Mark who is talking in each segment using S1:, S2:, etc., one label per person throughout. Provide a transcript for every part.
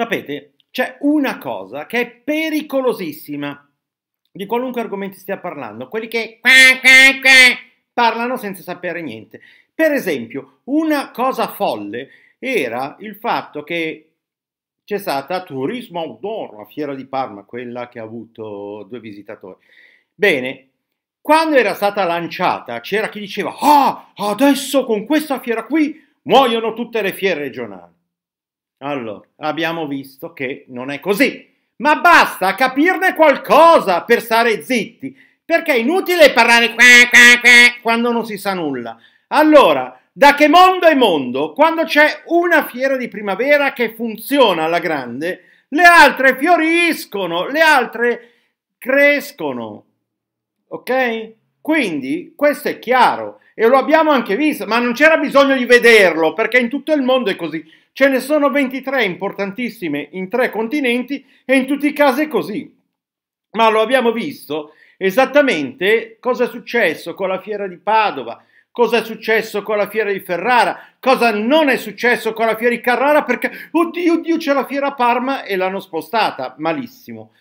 S1: Sapete, c'è una cosa che è pericolosissima di qualunque argomento stia parlando, quelli che parlano senza sapere niente. Per esempio, una cosa folle era il fatto che c'è stata Turismo Outdoor, la fiera di Parma, quella che ha avuto due visitatori. Bene, quando era stata lanciata c'era chi diceva, ah, adesso con questa fiera qui muoiono tutte le fiere regionali. Allora, abbiamo visto che non è così, ma basta capirne qualcosa per stare zitti, perché è inutile parlare quando non si sa nulla. Allora, da che mondo è mondo, quando c'è una fiera di primavera che funziona alla grande, le altre fioriscono, le altre crescono. Ok? Quindi questo è chiaro e lo abbiamo anche visto, ma non c'era bisogno di vederlo perché in tutto il mondo è così. Ce ne sono 23 importantissime in tre continenti e in tutti i casi è così. Ma lo abbiamo visto esattamente cosa è successo con la fiera di Padova, cosa è successo con la fiera di Ferrara, cosa non è successo con la fiera di Carrara perché, oddio, oddio, c'è la fiera a Parma e l'hanno spostata, malissimo.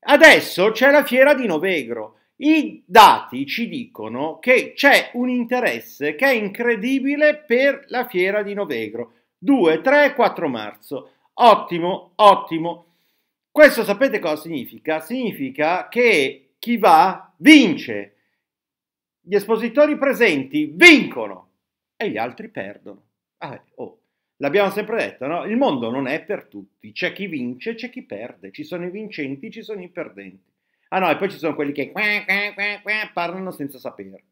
S1: Adesso c'è la fiera di Novegro. I dati ci dicono che c'è un interesse che è incredibile per la fiera di Novegro 2, 3 4 marzo. Ottimo, ottimo. Questo sapete cosa significa? Significa che chi va vince. Gli espositori presenti vincono e gli altri perdono. Ah, oh. L'abbiamo sempre detto, no? Il mondo non è per tutti, c'è chi vince, c'è chi perde, ci sono i vincenti, ci sono i perdenti. Ah no, e poi ci sono quelli che parlano senza sapere.